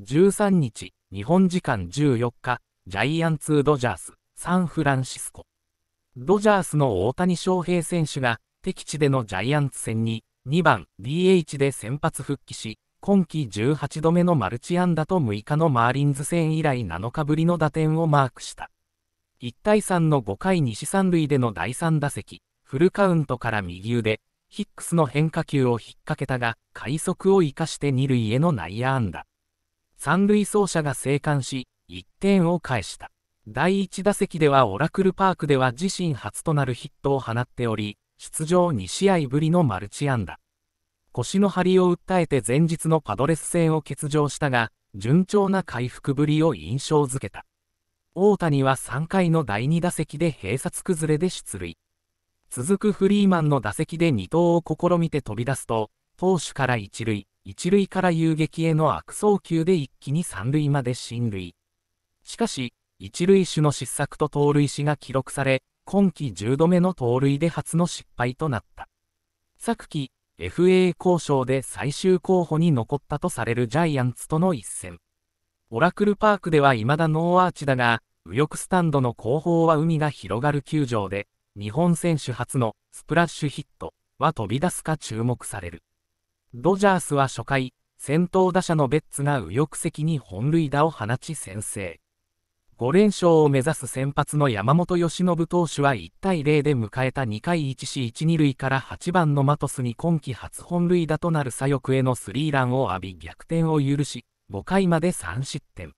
13日、日本時間14日、ジャイアンツ・ドジャース、サンフランシスコ。ドジャースの大谷翔平選手が、敵地でのジャイアンツ戦に、2番 DH で先発復帰し、今季18度目のマルチ安打と6日のマーリンズ戦以来7日ぶりの打点をマークした。1対3の5回西三塁での第3打席、フルカウントから右腕、ヒックスの変化球を引っ掛けたが、快速を生かして2塁への内野安打。三塁走者が生還し、1点を返した。第1打席ではオラクルパークでは自身初となるヒットを放っており、出場2試合ぶりのマルチ安打。腰の張りを訴えて前日のパドレス戦を欠場したが、順調な回復ぶりを印象づけた。大谷は3回の第2打席で併殺崩れで出塁。続くフリーマンの打席で2投を試みて飛び出すと、投手から1塁、一塁から遊撃への悪送球で一気に三塁まで進塁。しかし、一塁手の失策と盗塁死が記録され、今季10度目の盗塁で初の失敗となった。昨季、FA 交渉で最終候補に残ったとされるジャイアンツとの一戦。オラクルパークでは未だノーアーチだが、右翼スタンドの後方は海が広がる球場で、日本選手初のスプラッシュヒットは飛び出すか注目される。ドジャースは初回、先頭打者のベッツが右翼席に本塁打を放ち先制。5連勝を目指す先発の山本由伸投手は1対0で迎えた2回 1C12 塁から8番のマトスに今季初本塁打となる左翼へのスリーランを浴び逆転を許し、5回まで3失点。